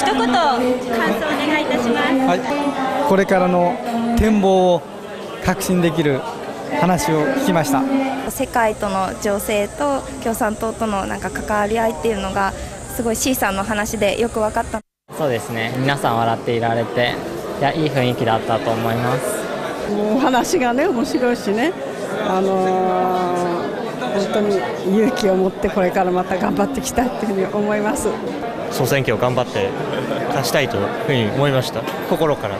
一言感想お願いいたします、はい、これからの展望を確信できる話を聞きました世界との情勢と共産党とのなんか関わり合いっていうのがすごい C さんの話でよく分かったそうですね皆さん笑っていられていやいい雰囲気だったと思いますもう話がね面白いしねあのー、本当に勇気を持ってこれからまた頑張っていきたいというふうに思います。総選挙を頑張って勝ちたいというふうに思いました心から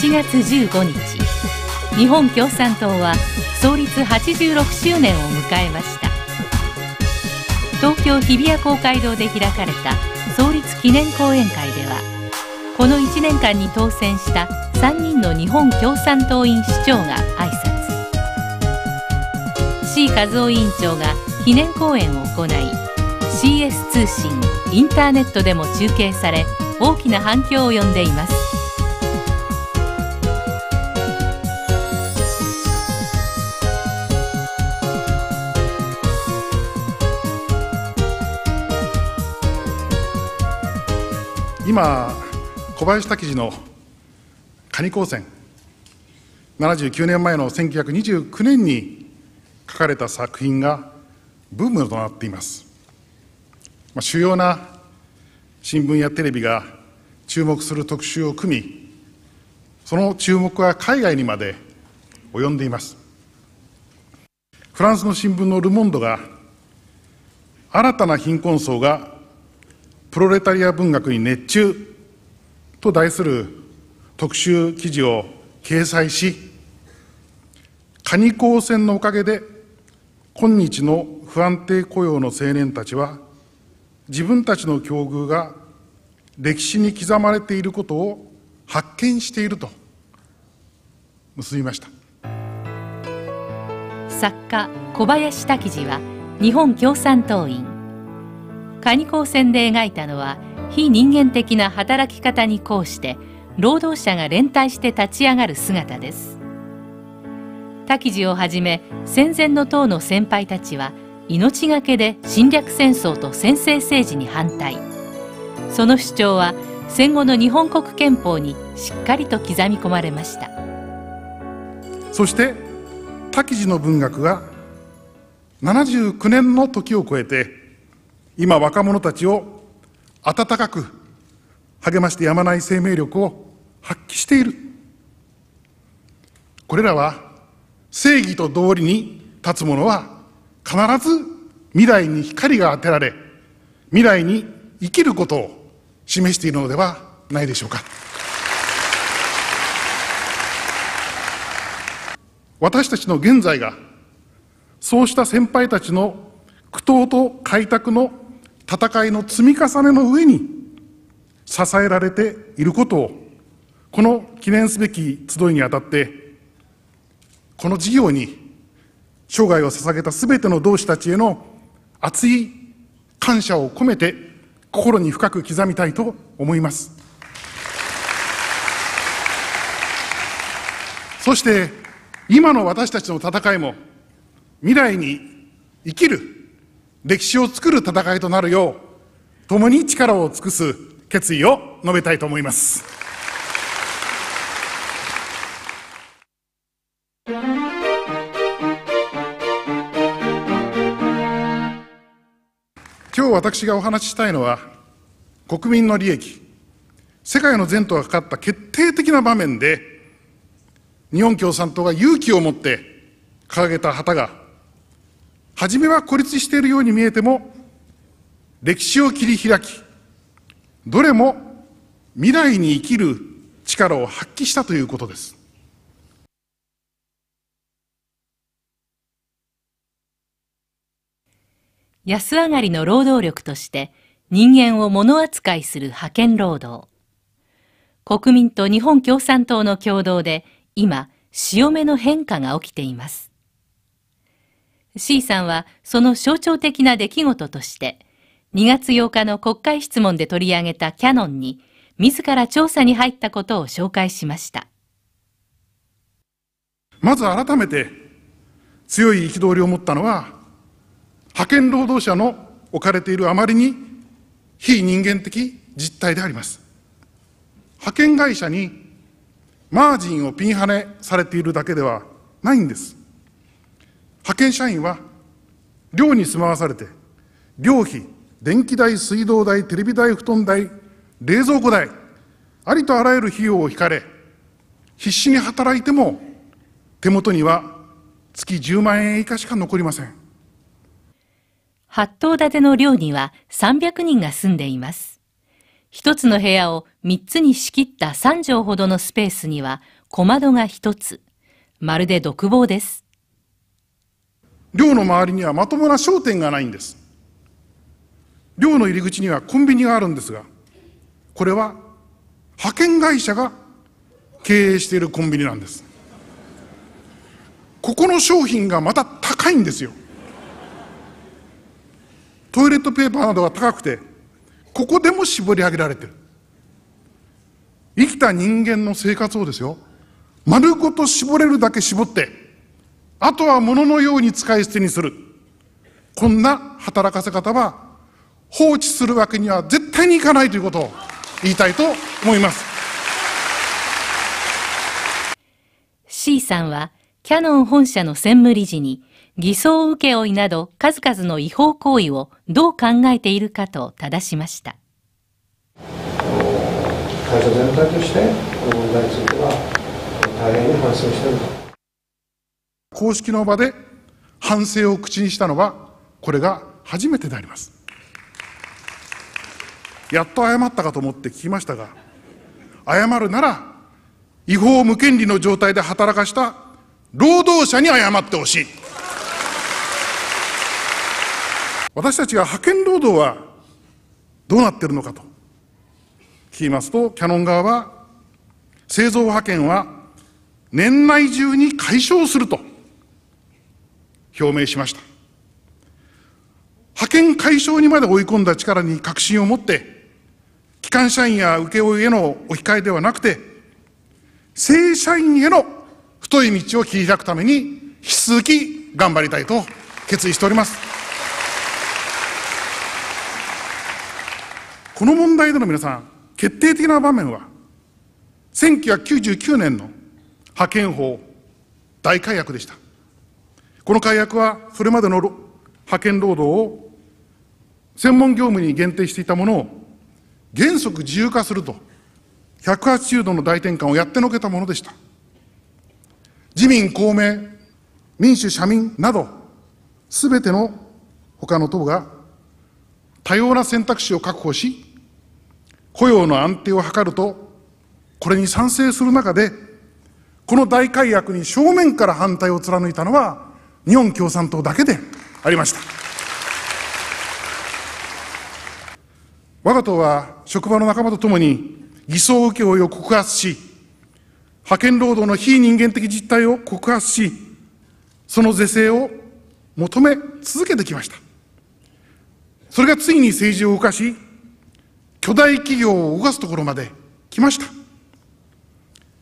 7月15日日本共産党は創立86周年を迎えました東京日比谷公会堂で開かれた創立記念講演会ではこの1年間に当選した3人の日本共産党員市長が挨拶 C 和夫委員長が記念講演を行い CS 通信インターネットでも中継され大きな反響を呼んでいます今小林拓司の蟹ニ高専79年前の1929年に書かれた作品がブームとなっています、まあ、主要な新聞やテレビが注目する特集を組みその注目は海外にまで及んでいますフランスの新聞のル・モンドが新たな貧困層がプロレタリア文学に熱中と題する特集記事を掲載しカニ光線のおかげで今日の不安定雇用の青年たちは、自分たちの境遇が歴史に刻まれていることを発見していると結びました作家小林滝次は日本共産党員カニ光で描いたのは非人間的な働き方に抗して労働者が連帯して立ち上がる姿です滝次をはじめ戦前の党の先輩たちは命がけで侵略戦争と専制政治に反対その主張は戦後の日本国憲法にしっかりと刻み込まれましたそして滝地の文学は79年の時を超えて今若者たちを温かく励ましてやまない生命力を発揮しているこれらは正義と道理に立つものは必ず未来に光が当てられ未来に生きることを示しているのではないでしょうか私たちの現在がそうした先輩たちの苦闘と開拓の戦いの積み重ねの上に支えられていることをこの記念すべき集いにあたってこの事業に生涯を捧げた全ての同志たちへの熱い感謝を込めて心に深く刻みたいと思いますそして今の私たちの戦いも未来に生きる歴史を作る戦いとなるよう共に力を尽くす決意を述べたいと思います。今日私がお話ししたいのは国民の利益世界の前途がかかった決定的な場面で日本共産党が勇気を持って掲げた旗が初めは孤立しているように見えても歴史を切り開きどれも未来に生きる力を発揮したということです安上がりの労働力として人間を物扱いする派遣労働。国民と日本共産党の共同で今、潮目の変化が起きています。C さんはその象徴的な出来事として、2月8日の国会質問で取り上げたキャノンに、自ら調査に入ったことを紹介しました。まず改めて強い憤りを持ったのは、派遣労働者の置かれているあまりに非人間的実態であります。派遣会社にマージンをピンハネされているだけではないんです。派遣社員は寮に住まわされて、寮費、電気代、水道代、テレビ代、布団代、冷蔵庫代、ありとあらゆる費用を引かれ、必死に働いても手元には月10万円以下しか残りません。八棟建ての寮には300人が住んでいます。一つの部屋を三つに仕切った三畳ほどのスペースには小窓が一つ。まるで独房です。寮の周りにはまともな商店がないんです。寮の入り口にはコンビニがあるんですが、これは派遣会社が経営しているコンビニなんです。ここの商品がまた高いんですよ。トイレットペーパーなどが高くてここでも絞り上げられてる生きた人間の生活をですよ丸ごと絞れるだけ絞ってあとは物のように使い捨てにするこんな働かせ方は放置するわけには絶対にいかないということを言いたいと思います C さんはキヤノン本社の専務理事に偽装請負など数々の違法行為をどう考えているかと正しました。会社全体としてこの問題については大変に反省していると公式の場で反省を口にしたのはこれが初めてでありますやっと謝ったかと思って聞きましたが謝るなら違法無権利の状態で働かした労働者に謝ってほしい私たちが派遣労働はどうなってるのかと聞きますと、キャノン側は、製造派遣は年内中に解消すると表明しました。派遣解消にまで追い込んだ力に確信を持って、機関社員や請負への置き換えではなくて、正社員への太い道を切り開くために、引き続き頑張りたいと決意しております。この問題での皆さん、決定的な場面は、1999年の派遣法大改悪でした。この改悪は、それまでの派遣労働を専門業務に限定していたものを原則自由化すると、180度の大転換をやってのけたものでした。自民、公明、民主、社民など、すべての他の党が多様な選択肢を確保し、雇用の安定を図ると、これに賛成する中で、この大改悪に正面から反対を貫いたのは、日本共産党だけでありました。我が党は職場の仲間とともに偽装請負を告発し、派遣労働の非人間的実態を告発し、その是正を求め続けてきました。それがついに政治を動かし、巨大企業を動かすところまで来ました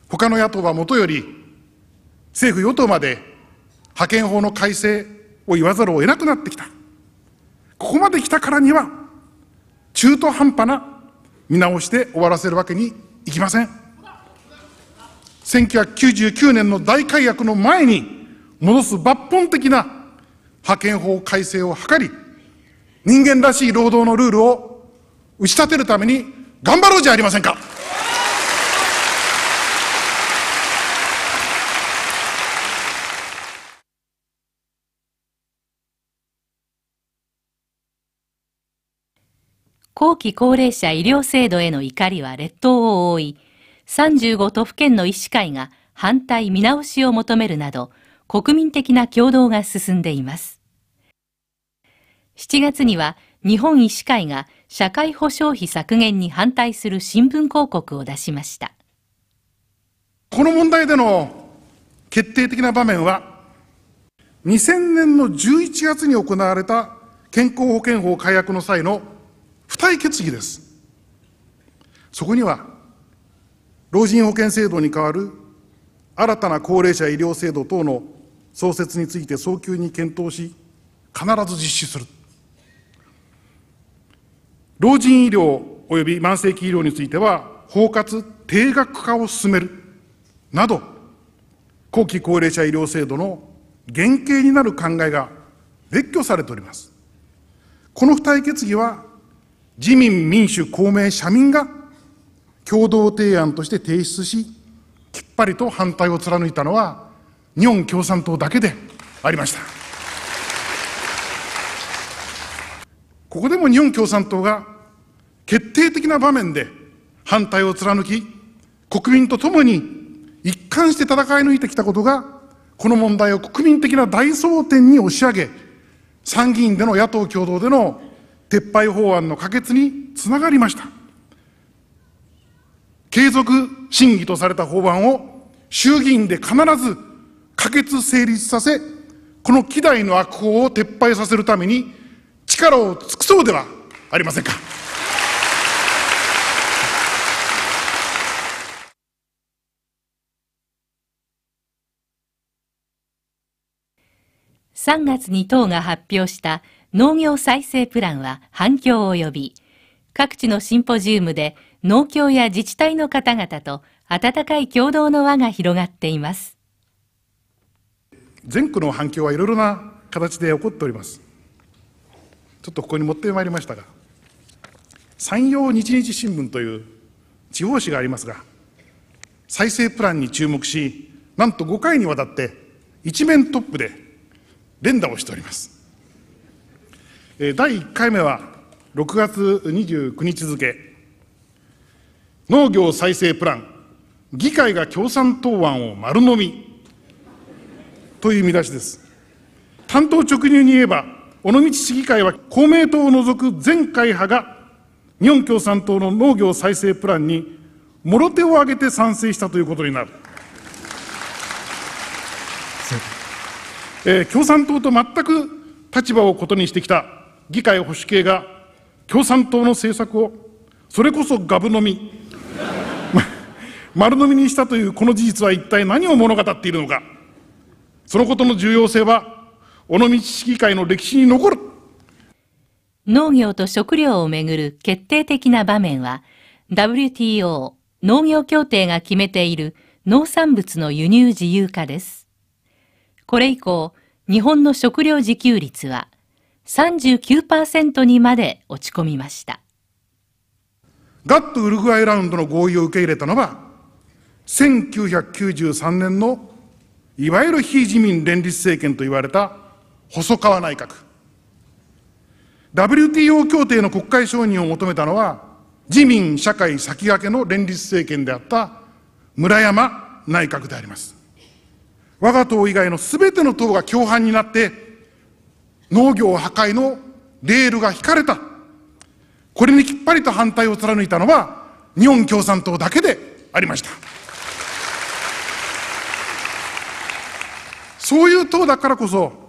他の野党はもとより政府与党まで派遣法の改正を言わざるを得なくなってきたここまで来たからには中途半端な見直しで終わらせるわけにいきません1999年の大改悪の前に戻す抜本的な派遣法改正を図り人間らしい労働のルールを打ち立てるために頑張ろうじゃありませんか。後期高齢者医療制度への怒りは列島を覆い、35都府県の医師会が反対見直しを求めるなど、国民的な共同が進んでいます。7月には日本医師会が社会保障費削減に反対する新聞広告を出しましたこの問題での決定的な場面は2000年の11月に行われた健康保険法改悪の際の付帯決議ですそこには老人保険制度に代わる新たな高齢者医療制度等の創設について早急に検討し必ず実施する老人医療及び慢性期医療については、包括定額化を進めるなど、後期高齢者医療制度の原型になる考えが列挙されております。この付帯決議は、自民、民主、公明、社民が共同提案として提出し、きっぱりと反対を貫いたのは、日本共産党だけでありました。ここでも日本共産党が決定的な場面で反対を貫き、国民と共に一貫して戦い抜いてきたことが、この問題を国民的な大争点に押し上げ、参議院での野党共同での撤廃法案の可決につながりました。継続審議とされた法案を衆議院で必ず可決成立させ、この期代の悪法を撤廃させるために力を尽くそうではありませんか。3月に党が発表した農業再生プランは反響を呼び、各地のシンポジウムで農協や自治体の方々と温かい共同の輪が広がっています。全国の反響はいろいろな形で起こっております。ちょっとここに持ってまいりましたが、山陽日日新聞という地方紙がありますが、再生プランに注目し、なんと5回にわたって一面トップで連打をしております。第1回目は6月29日付、農業再生プラン、議会が共産党案を丸飲みという見出しです。担当直入に言えば、尾道市議会は公明党を除く全会派が日本共産党の農業再生プランにもろ手を挙げて賛成したということになる。えー、共産党と全く立場を異にしてきた議会保守系が共産党の政策をそれこそガブ飲み 丸飲みにしたというこの事実は一体何を物語っているのかそのことの重要性は尾道市議会の歴史に残る農業と食料をめぐる決定的な場面は WTO 農業協定が決めている農産物の輸入自由化です。これ以降、日本の食料自給率は39%にまで落ち込みました。ガットウルグアイラウンドの合意を受け入れたのは、1993年のいわゆる非自民連立政権と言われた細川内閣 WTO 協定の国会承認を求めたのは自民社会先駆けの連立政権であった村山内閣であります我が党以外の全ての党が共犯になって農業破壊のレールが引かれたこれにきっぱりと反対を貫いたのは日本共産党だけでありましたそういう党だからこそ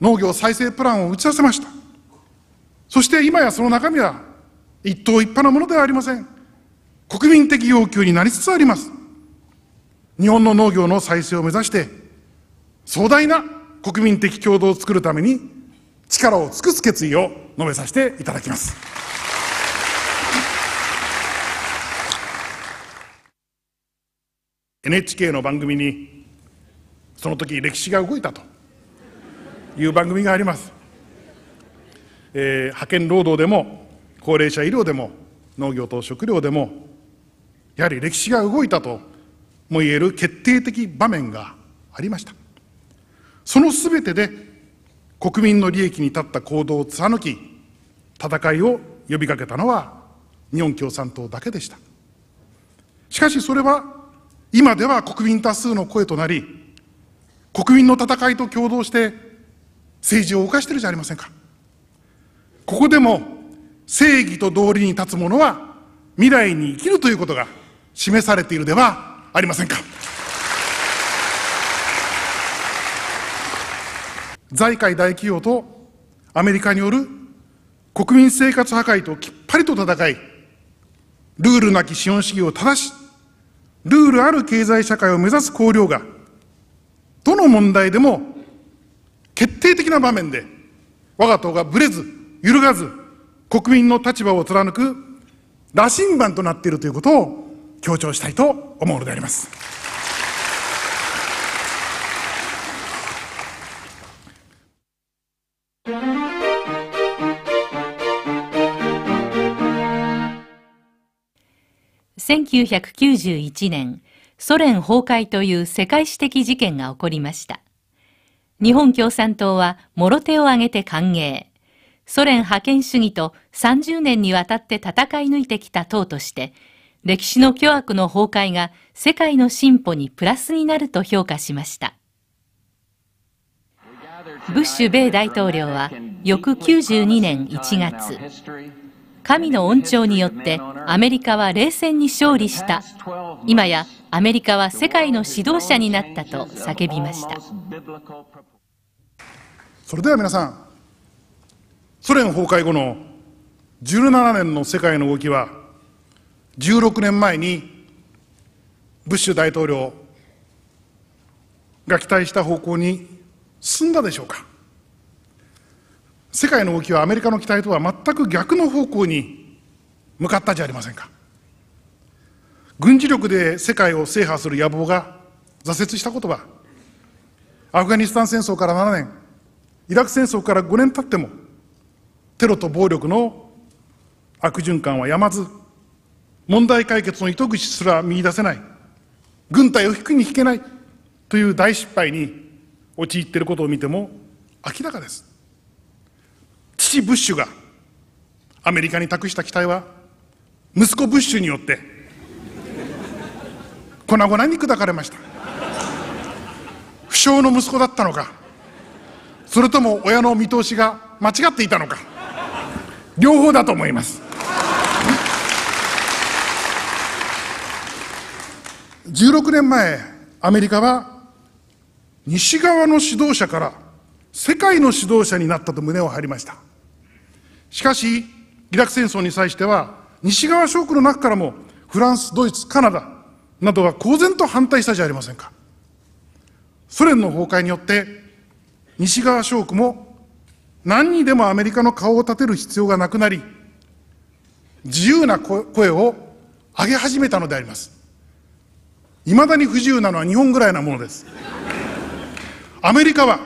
農業再生プランを打ち出せましたそして今やその中身は一党一派のものではありません国民的要求になりつつあります日本の農業の再生を目指して壮大な国民的共同を作るために力を尽くす決意を述べさせていただきます。NHK の番組にその時歴史が動いたという番組があります、えー、派遣労働でも高齢者医療でも農業と食料でもやはり歴史が動いたとも言える決定的場面がありましたそのすべてで国民の利益に立った行動を貫き戦いを呼びかけたのは日本共産党だけでしたしかしそれは今では国民多数の声となり国民の戦いと共同して政治を犯してるじゃありませんか。ここでも正義と道理に立つ者は未来に生きるということが示されているではありませんか。財界大企業とアメリカによる国民生活破壊ときっぱりと戦い、ルールなき資本主義を正し、ルールある経済社会を目指す綱領が、どの問題でも決定的な場面で我が党がぶれず揺るがず国民の立場を貫く羅針盤となっているということを強調したいと思うのであります1991年ソ連崩壊という世界史的事件が起こりました日本共産党はろ手を挙げて歓迎。ソ連覇権主義と30年にわたって戦い抜いてきた党として、歴史の巨悪の崩壊が世界の進歩にプラスになると評価しました。ブッシュ米大統領は翌92年1月、神の恩寵によってアメリカは冷戦に勝利した今やアメリカは世界の指導者になったと叫びましたそれでは皆さんソ連崩壊後の17年の世界の動きは16年前にブッシュ大統領が期待した方向に進んだでしょうか世界の動きはアメリカの期待とは全く逆の方向に向かったじゃありませんか軍事力で世界を制覇する野望が挫折したことはアフガニスタン戦争から7年イラク戦争から5年経ってもテロと暴力の悪循環はやまず問題解決の糸口すら見いだせない軍隊を引くに引けないという大失敗に陥っていることを見ても明らかです父ブッシュがアメリカに託した期待は息子ブッシュによって粉々に砕かれました不詳の息子だったのかそれとも親の見通しが間違っていたのか両方だと思います16年前アメリカは西側の指導者から世界の指導者になったと胸を張りましたしかし、イラク戦争に際しては、西側諸国の中からも、フランス、ドイツ、カナダなどは公然と反対したじゃありませんか。ソ連の崩壊によって、西側諸国も何にでもアメリカの顔を立てる必要がなくなり、自由な声を上げ始めたのであります。いまだに不自由なのは日本ぐらいなものです。アメリカは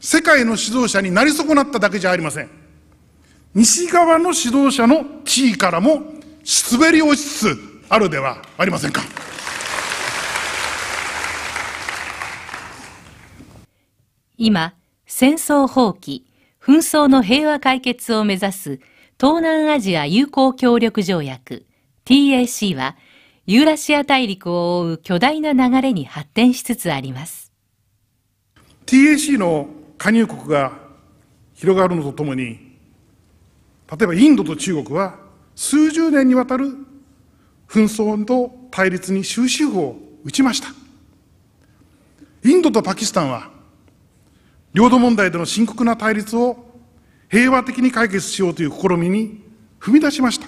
世界の指導者になり損なっただけじゃありません。西側の指導者の地位からも滑り落ちつつあるではありませんか。今、戦争放棄、紛争の平和解決を目指す東南アジア友好協力条約 TAC はユーラシア大陸を覆う巨大な流れに発展しつつあります。TAC の加入国が広がるのとともに例えばインドと中国は数十年にわたる紛争と対立に終止符を打ちましたインドとパキスタンは領土問題での深刻な対立を平和的に解決しようという試みに踏み出しました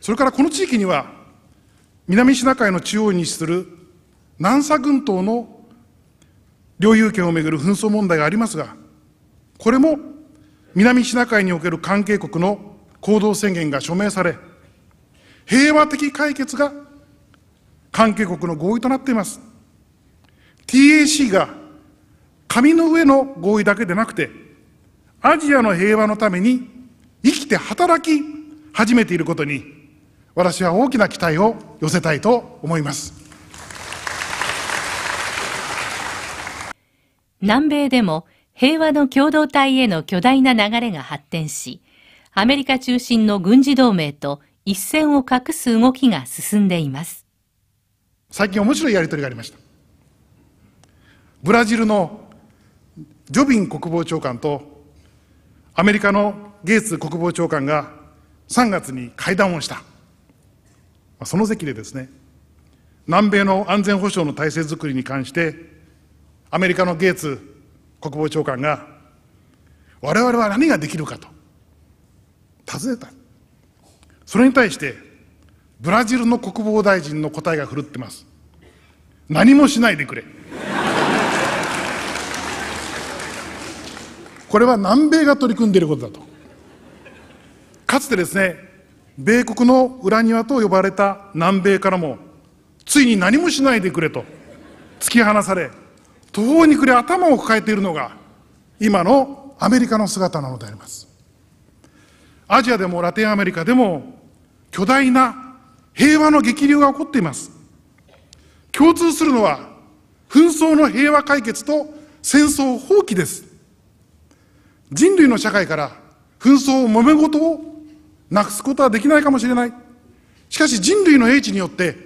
それからこの地域には南シナ海の中央に位置する南沙群島の領有権をめぐる紛争問題がありますがこれも南シナ海における関係国の行動宣言が署名され、平和的解決が関係国の合意となっています。TAC が紙の上の合意だけでなくて、アジアの平和のために生きて働き始めていることに、私は大きな期待を寄せたいと思います。南米でも平和の共同体への巨大な流れが発展し、アメリカ中心の軍事同盟と一線を画す動きが進んでいます。最近面白いやり取りがありました。ブラジルのジョビン国防長官とアメリカのゲイツ国防長官が3月に会談をした。その席でですね、南米の安全保障の体制づくりに関して、アメリカのゲイツ国防長官が我々は何ができるかと尋ねたそれに対してブラジルの国防大臣の答えが振るってます何もしないでくれこれは南米が取り組んでいることだとかつてですね米国の裏庭と呼ばれた南米からもついに何もしないでくれと突き放され途方に暮れ頭を抱えているのが今のアメリカの姿なのでありますアジアでもラテンアメリカでも巨大な平和の激流が起こっています共通するのは紛争の平和解決と戦争放棄です人類の社会から紛争揉め事をなくすことはできないかもしれないしかし人類の英知によって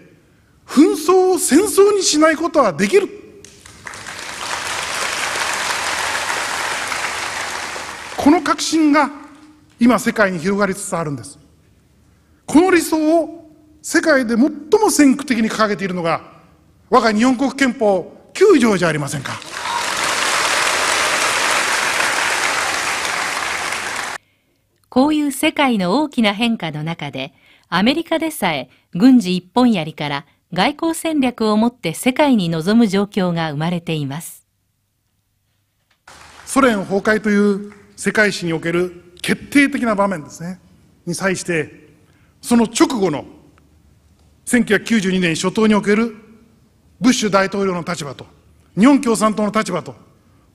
紛争を戦争にしないことはできるこの確信が今世界に広がりつつあるんですこの理想を世界で最も先駆的に掲げているのが我が日本国憲法9条じゃありませんかこういう世界の大きな変化の中でアメリカでさえ軍事一本やりから外交戦略を持って世界に臨む状況が生まれていますソ連崩壊という世界史における決定的な場面ですね、に際して、その直後の1992年初頭におけるブッシュ大統領の立場と、日本共産党の立場と、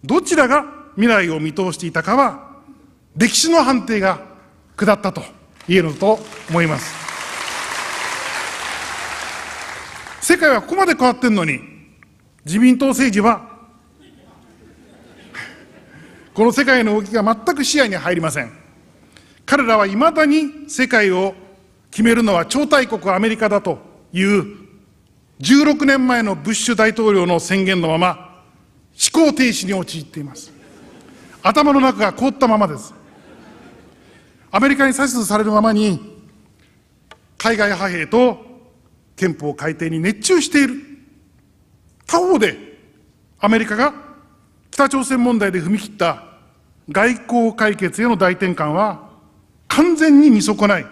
どちらが未来を見通していたかは、歴史の判定が下ったと言えると思います。世界はここまで変わってんのに、自民党政治はこの世界の動きが全く視野に入りません彼らはいまだに世界を決めるのは超大国アメリカだという16年前のブッシュ大統領の宣言のまま思考停止に陥っています頭の中が凍ったままですアメリカに指図されるままに海外派兵と憲法改定に熱中している他方でアメリカが北朝鮮問題で踏み切った外交解決への大転換は完全に見損ない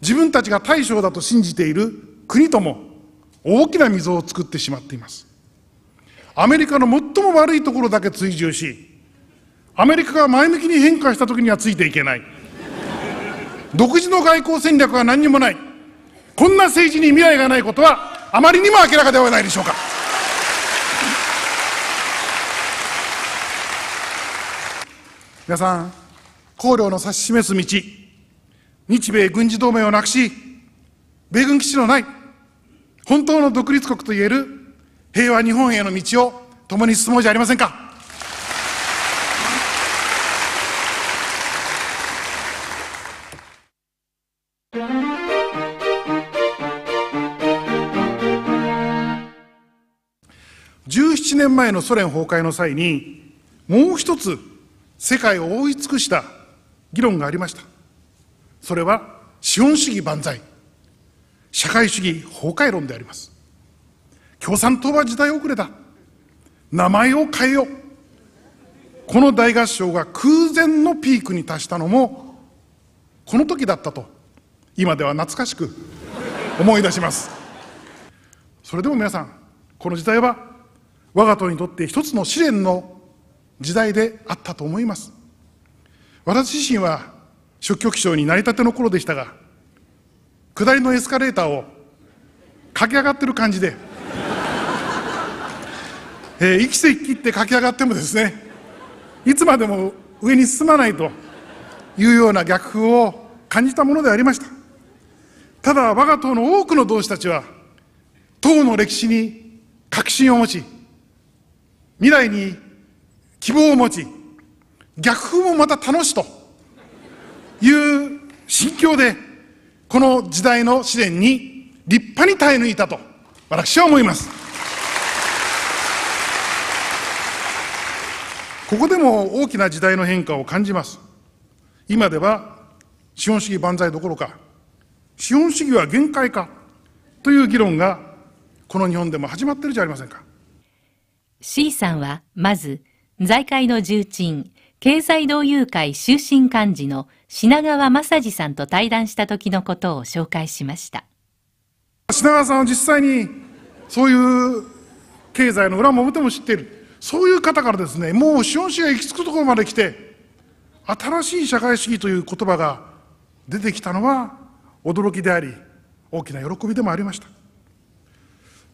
自分たちが大将だと信じている国とも大きな溝を作ってしまっていますアメリカの最も悪いところだけ追従しアメリカが前向きに変化した時にはついていけない独自の外交戦略は何にもないこんな政治に未来がないことはあまりにも明らかではないでしょうか皆さん、綱領の指し示す道、日米軍事同盟をなくし、米軍基地のない、本当の独立国といえる平和日本への道を共に進もうじゃありませんか。17年前のソ連崩壊の際にもう一つ世界を覆い尽くした議論がありましたそれは資本主義万歳社会主義崩壊論であります共産党は時代遅れだ名前を変えようこの大合唱が空前のピークに達したのもこの時だったと今では懐かしく思い出しますそれでも皆さんこの時代は我が党にとって一つの試練の時代であったと思います私自身は職局長になりたての頃でしたが下りのエスカレーターを駆け上がってる感じで、えー、きせ切って駆け上がってもですねいつまでも上に進まないというような逆風を感じたものでありましたただ我が党の多くの同志たちは党の歴史に確信を持ち未来に希望を持ち、逆風もまた楽しという心境で、この時代の試練に立派に耐え抜いたと、私は思います。ここでも大きな時代の変化を感じます。今では資本主義万歳どころか、資本主義は限界かという議論がこの日本でも始まってるじゃありませんか。C さんはまず財界の重鎮、経済同友会終身幹事の品川正治さんと対談した時のことを紹介しました。品川さんは実際にそういう経済の裏も表も知っている。そういう方からですね、もう資本主義が行き着くところまで来て、新しい社会主義という言葉が出てきたのは驚きであり、大きな喜びでもありました。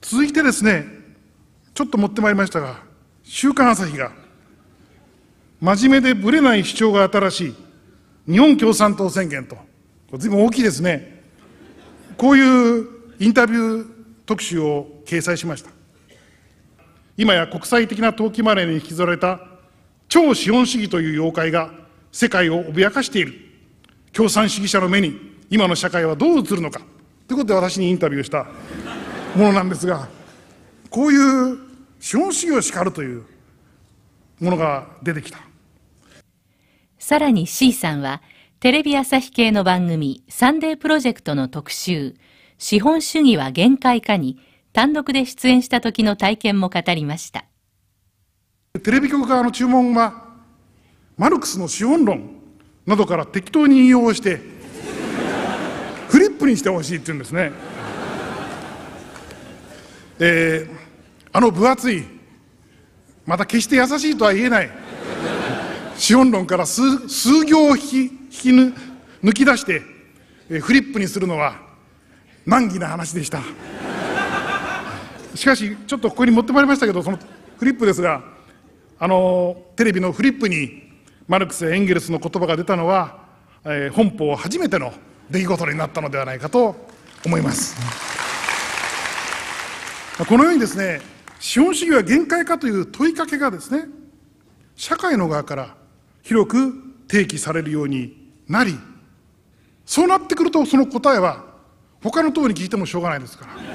続いてですね、ちょっと持ってまいりましたが、週刊朝日が真面目でぶれない主張が新しい日本共産党宣言と、これ随分大きいですね。こういうインタビュー特集を掲載しました。今や国際的な投機マネーに引きずられた超資本主義という妖怪が世界を脅かしている共産主義者の目に今の社会はどう映るのかということで私にインタビューしたものなんですがこういう資本主義を叱るというものが出てきたさらに C さんは、テレビ朝日系の番組、サンデープロジェクトの特集、資本主義は限界かに、単独で出演した時の体験も語りました。テレビ局側の注文は、マルクスの資本論などから適当に引用して、フリップにしてほしいって言うんですね。えー、あの分厚い、また決して優しいとは言えない、資本論から数数行を引き抜き出して、えフリップにするのは難儀な話でしたしかしちょっとここに持ってまいりましたけどそのフリップですがあのテレビのフリップにマルクスやエンゲルスの言葉が出たのは、えー、本邦初めての出来事になったのではないかと思いますこのようにですね資本主義は限界かという問いかけがですね社会の側から広く提起されるようになりそうなってくるとその答えは他の党に聞いてもしょうがないですから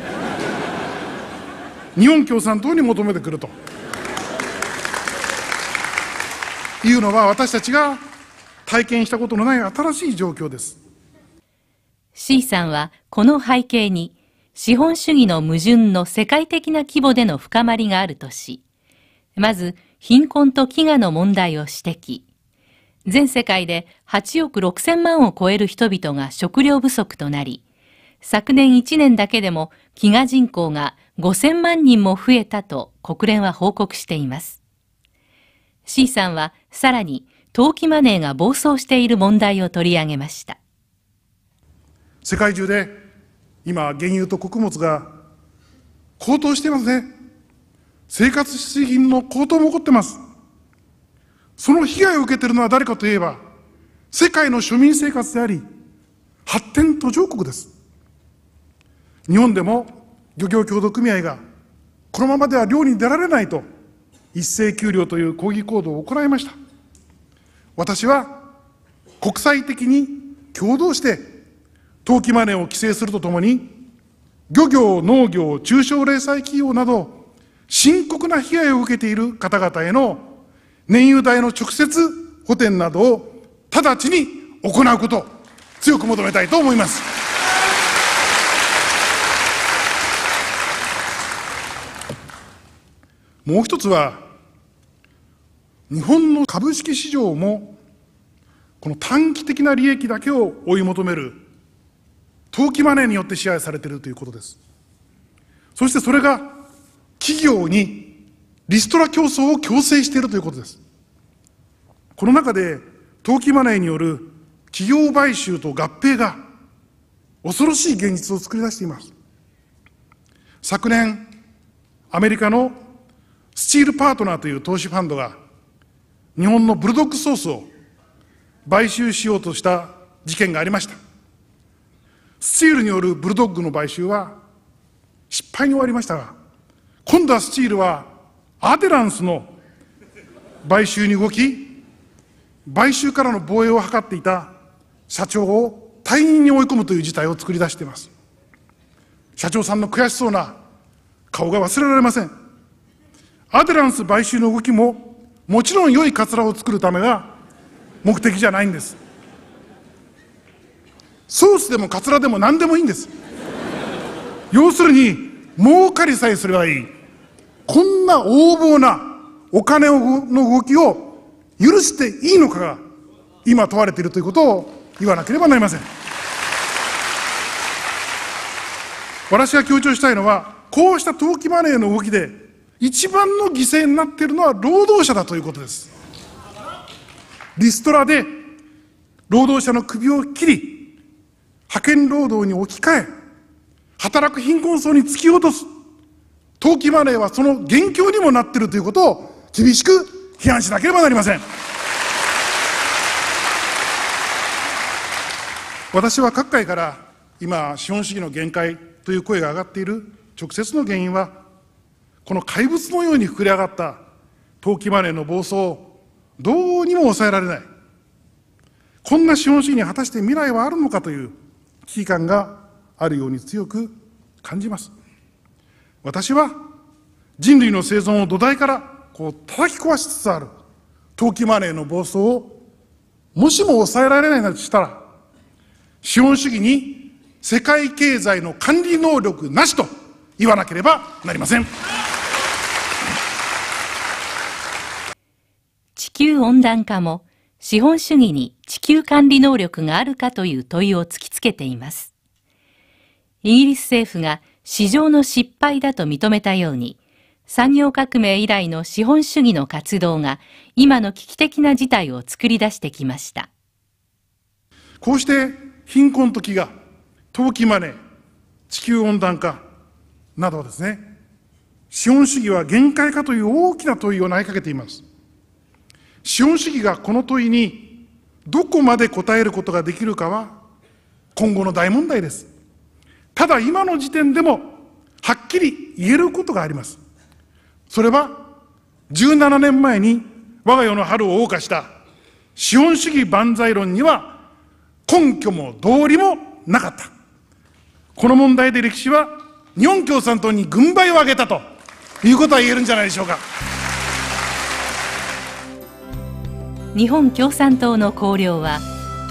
日本共産党に求めてくるというのは私たちが体験したことのない新しい状況です C さんはこの背景に資本主義の矛盾の世界的な規模での深まりがあるとしまず貧困と飢餓の問題を指摘全世界で8億6千万を超える人々が食料不足となり、昨年1年だけでも飢餓人口が5000万人も増えたと国連は報告しています。C さんはさらに投機マネーが暴走している問題を取り上げました。世界中で今原油と穀物が高騰してますね。生活必需品の高騰も起こってます。その被害を受けているのは誰かといえば、世界の庶民生活であり、発展途上国です。日本でも漁業協同組合が、このままでは漁に出られないと、一斉給料という抗議行動を行いました。私は、国際的に共同して、投機マネーを規制するとともに、漁業、農業、中小零細企業など、深刻な被害を受けている方々への燃油代の直接補填などを直ちに行うこと、強く求めたいと思います。もう一つは、日本の株式市場も、この短期的な利益だけを追い求める、投機マネーによって支配されているということです。そしてそれが企業にリストラ競争を強制しているということです。この中で、投機マネーによる企業買収と合併が恐ろしい現実を作り出しています。昨年、アメリカのスチールパートナーという投資ファンドが、日本のブルドックソースを買収しようとした事件がありました。スチールによるブルドッグの買収は失敗に終わりましたが、今度はスチールはアデランスの買収に動き、買収からの防衛を図っていた社長を退任に追い込むという事態を作り出しています。社長さんの悔しそうな顔が忘れられません。アデランス買収の動きも、もちろん良いカツラを作るためが目的じゃないんです。ソースでもカツラでも何でもいいんです。要するに、儲かりさえすればいい。こんな横暴なお金の動きを許していいのかが今問われているということを言わなければなりません私が強調したいのはこうした投機マネーの動きで一番の犠牲になっているのは労働者だということですリストラで労働者の首を切り派遣労働に置き換え働く貧困層に突き落とす投機マネーはその元凶にもなっているということを厳しく批判しなければなりません私は各界から今資本主義の限界という声が上がっている直接の原因はこの怪物のように膨れ上がった投機マネーの暴走をどうにも抑えられないこんな資本主義に果たして未来はあるのかという危機感があるように強く感じます。私は人類の生存を土台からこう叩き壊しつつある投機マネーの暴走をもしも抑えられないなとしたら資本主義に世界経済の管理能力なしと言わなければなりません地球温暖化も資本主義に地球管理能力があるかという問いを突きつけていますイギリス政府が市場の失敗だと認めたように、産業革命以来の資本主義の活動が今の危機的な事態を作り出してきました。こうして貧困と飢餓、投機マネー、地球温暖化などですね、資本主義は限界かという大きな問いを投げかけています。資本主義がこの問いにどこまで答えることができるかは今後の大問題です。ただ今の時点でもはっきり言えることがありますそれは17年前に我が世の春を謳歌した資本主義万歳論には根拠も道理もなかったこの問題で歴史は日本共産党に軍配を上げたということは言えるんじゃないでしょうか日本共産党の綱領は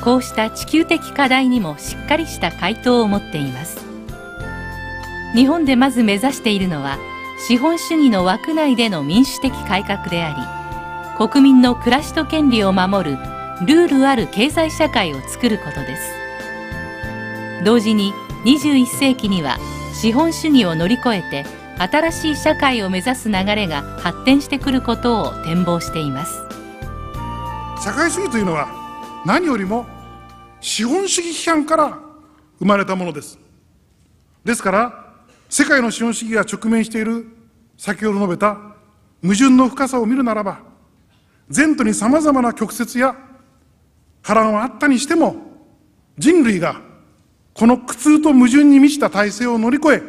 こうした地球的課題にもしっかりした回答を持っています日本でまず目指しているのは資本主義の枠内での民主的改革であり国民の暮らしと権利を守るルールある経済社会を作ることです同時に21世紀には資本主義を乗り越えて新しい社会を目指す流れが発展してくることを展望しています社会主義というのは何よりも資本主義批判から生まれたものですですから世界の資本主義が直面している先ほど述べた矛盾の深さを見るならば前途にさまざまな曲折や波乱はあったにしても人類がこの苦痛と矛盾に満ちた体制を乗り越え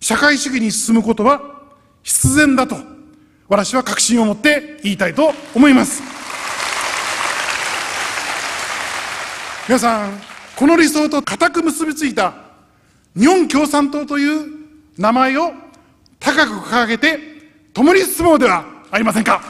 社会主義に進むことは必然だと私は確信を持って言いたいと思います皆さんこの理想と固く結びついた日本共産党という名前を高く掲げて共に進もうではありませんか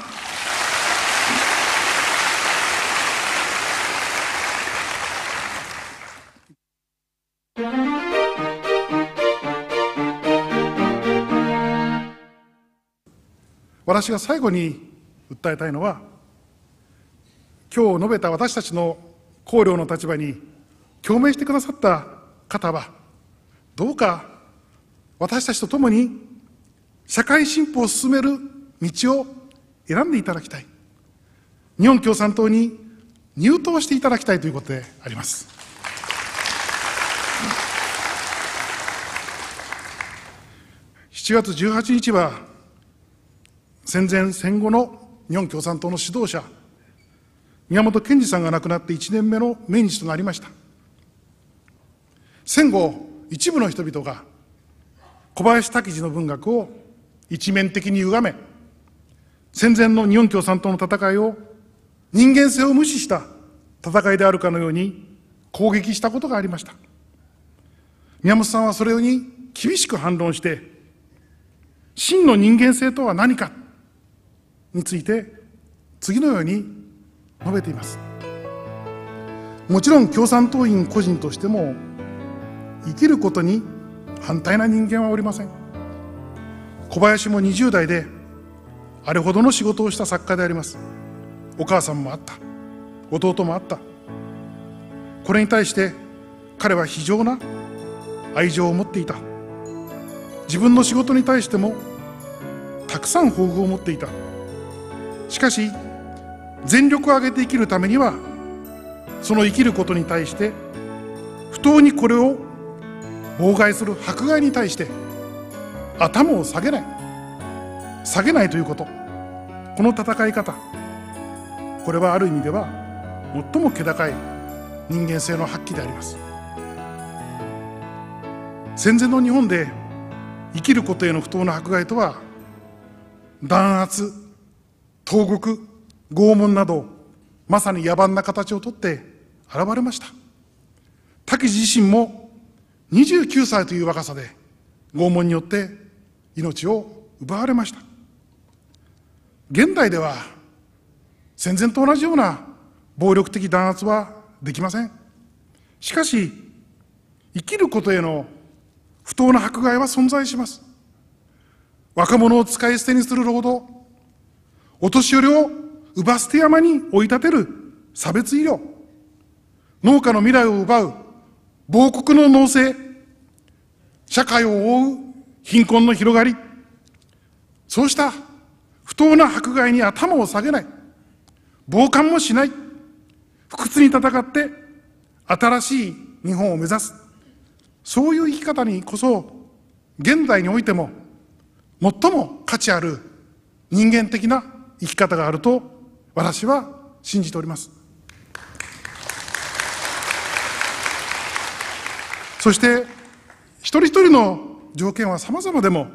私が最後に訴えたいのは今日述べた私たちの綱領の立場に共鳴してくださった方はどうか私たちと共に社会進歩を進める道を選んでいただきたい日本共産党に入党していただきたいということであります7月18日は戦前戦後の日本共産党の指導者宮本賢二さんが亡くなって1年目の命日となりました戦後一部の人々が小林武二の文学を一面的に歪め戦前の日本共産党の戦いを人間性を無視した戦いであるかのように攻撃したことがありました宮本さんはそれに厳しく反論して真の人間性とは何かについて次のように述べていますもちろん共産党員個人としても生きることに反対な人間はおりません小林も20代であれほどの仕事をした作家でありますお母さんもあった弟もあったこれに対して彼は非常な愛情を持っていた自分の仕事に対してもたくさん抱負を持っていたしかし全力を挙げて生きるためにはその生きることに対して不当にこれを妨害する迫害に対して頭を下げない下げないということこの戦い方これはある意味では最も気高い人間性の発揮であります戦前の日本で生きることへの不当な迫害とは弾圧投獄拷問などまさに野蛮な形をとって現れました滝自身も29歳という若さで拷問によって命を奪われました現代では戦前と同じような暴力的弾圧はできませんしかし生きることへの不当な迫害は存在します若者を使い捨てにする労働お年寄りを奪捨て山に追い立てる差別医療農家の未来を奪う亡国の農政社会を覆う貧困の広がり、そうした不当な迫害に頭を下げない、傍観もしない、不屈に戦って新しい日本を目指す、そういう生き方にこそ、現代においても最も価値ある人間的な生き方があると私は信じております。そして一人一人の条件は様々でも、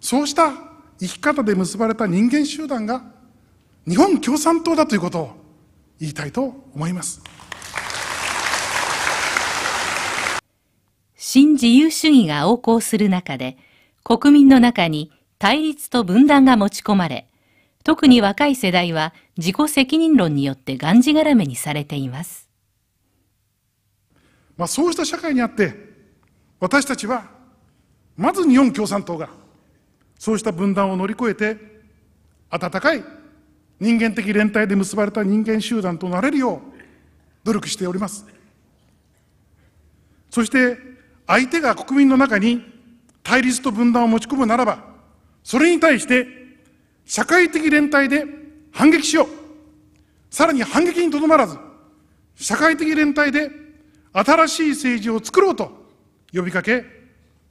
そうした生き方で結ばれた人間集団が日本共産党だということを言いたいと思います。新自由主義が横行する中で、国民の中に対立と分断が持ち込まれ、特に若い世代は自己責任論によってがんじがらめにされています。まあ、そうした社会にあって、私たちは、まず日本共産党が、そうした分断を乗り越えて、温かい人間的連帯で結ばれた人間集団となれるよう、努力しております。そして、相手が国民の中に対立と分断を持ち込むならば、それに対して、社会的連帯で反撃しよう。さらに反撃にとどまらず、社会的連帯で新しい政治を作ろうと呼びかけ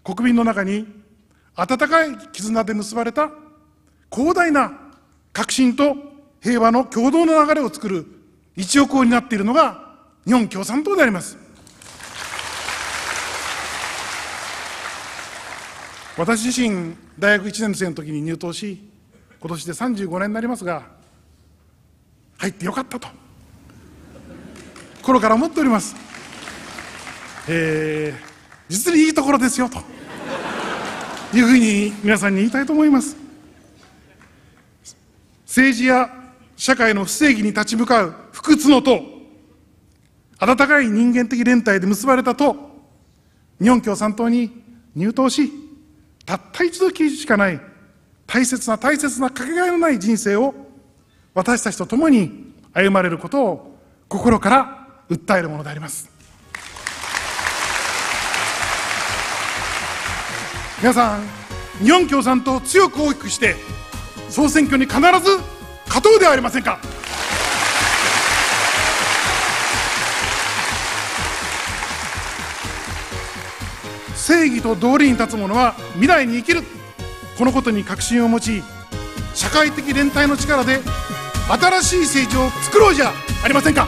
国民の中に温かい絆で結ばれた広大な革新と平和の共同の流れを作る一翼を担っているのが日本共産党であります私自身大学1年生の時に入党し今年で35年になりますが入ってよかったと心から思っております、えー実にいいところですよというふうに皆さんに言いたいと思います政治や社会の不正義に立ち向かう不屈の党温かい人間的連帯で結ばれた党日本共産党に入党したった一度きりしかない大切な大切なかけがえのない人生を私たちと共に歩まれることを心から訴えるものであります。皆さん日本共産党を強く大きくして総選挙に必ず勝とうではありませんか正義と道理に立つ者は未来に生きるこのことに確信を持ち社会的連帯の力で新しい政治を作ろうじゃありませんか